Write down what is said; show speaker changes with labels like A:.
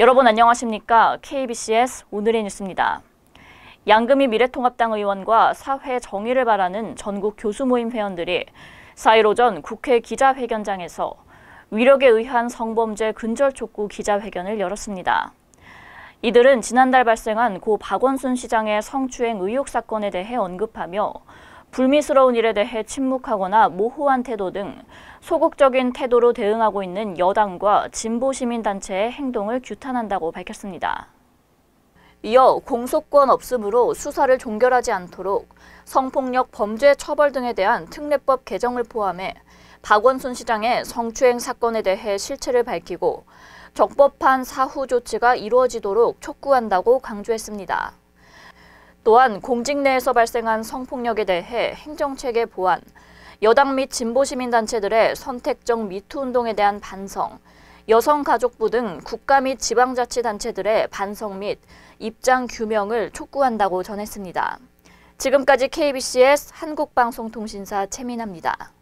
A: 여러분 안녕하십니까? KBCS 오늘의 뉴스입니다. 양금희 미래통합당 의원과 사회 정의를 바라는 전국 교수 모임 회원들이 4일 오전 국회 기자회견장에서 위력에 의한 성범죄 근절 촉구 기자회견을 열었습니다. 이들은 지난달 발생한 고 박원순 시장의 성추행 의혹 사건에 대해 언급하며 불미스러운 일에 대해 침묵하거나 모호한 태도 등 소극적인 태도로 대응하고 있는 여당과 진보 시민단체의 행동을 규탄한다고 밝혔습니다. 이어 공소권 없음으로 수사를 종결하지 않도록 성폭력 범죄 처벌 등에 대한 특례법 개정을 포함해 박원순 시장의 성추행 사건에 대해 실체를 밝히고 적법한 사후 조치가 이루어지도록 촉구한다고 강조했습니다. 또한 공직 내에서 발생한 성폭력에 대해 행정체계 보완, 여당 및 진보 시민단체들의 선택적 미투 운동에 대한 반성, 여성가족부 등 국가 및 지방자치단체들의 반성 및 입장 규명을 촉구한다고 전했습니다. 지금까지 KBCS 한국방송통신사 최민아입니다.